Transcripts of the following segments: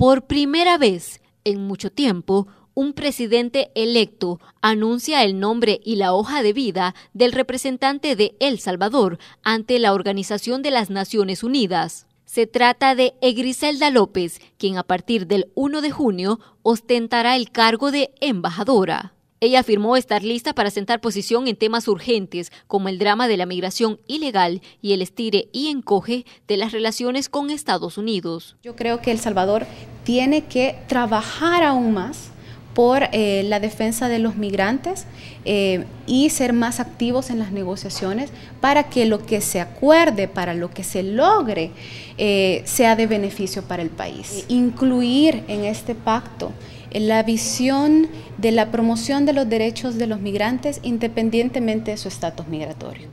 Por primera vez en mucho tiempo, un presidente electo anuncia el nombre y la hoja de vida del representante de El Salvador ante la Organización de las Naciones Unidas. Se trata de Egriselda López, quien a partir del 1 de junio ostentará el cargo de embajadora. Ella afirmó estar lista para sentar posición en temas urgentes como el drama de la migración ilegal y el estire y encoge de las relaciones con Estados Unidos. Yo creo que El Salvador tiene que trabajar aún más por eh, la defensa de los migrantes eh, y ser más activos en las negociaciones para que lo que se acuerde, para lo que se logre, eh, sea de beneficio para el país. E incluir en este pacto la visión de la promoción de los derechos de los migrantes independientemente de su estatus migratorio.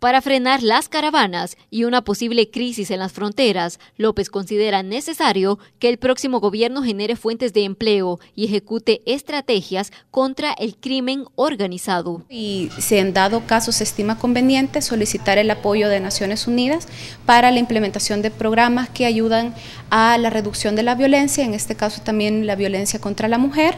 Para frenar las caravanas y una posible crisis en las fronteras, López considera necesario que el próximo gobierno genere fuentes de empleo y ejecute estrategias contra el crimen organizado. Y si en dado caso se estima conveniente, solicitar el apoyo de Naciones Unidas para la implementación de programas que ayudan a la reducción de la violencia, en este caso también la violencia contra la mujer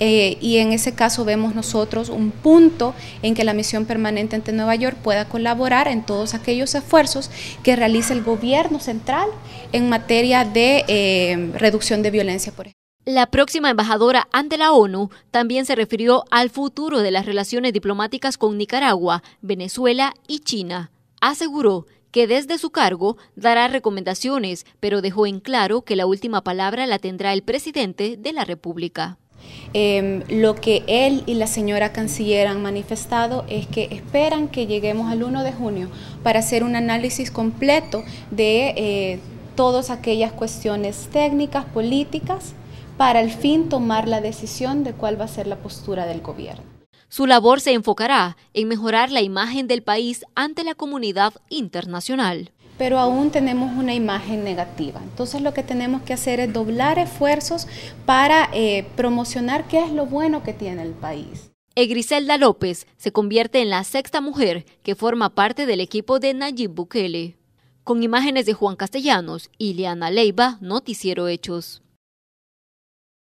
eh, y en ese caso vemos nosotros un punto en que la misión permanente ante Nueva York pueda colaborar en todos aquellos esfuerzos que realiza el gobierno central en materia de eh, reducción de violencia, por ejemplo. La próxima embajadora ante la ONU también se refirió al futuro de las relaciones diplomáticas con Nicaragua, Venezuela y China. Aseguró que desde su cargo dará recomendaciones, pero dejó en claro que la última palabra la tendrá el presidente de la República. Em, lo que él y la señora canciller han manifestado es que esperan que lleguemos al 1 de junio para hacer un análisis completo de eh, todas aquellas cuestiones técnicas, políticas, para al fin tomar la decisión de cuál va a ser la postura del gobierno. Su labor se enfocará en mejorar la imagen del país ante la comunidad internacional pero aún tenemos una imagen negativa. Entonces lo que tenemos que hacer es doblar esfuerzos para eh, promocionar qué es lo bueno que tiene el país. Egriselda López se convierte en la sexta mujer que forma parte del equipo de Nayib Bukele. Con imágenes de Juan Castellanos, Ileana Leiva, Noticiero Hechos.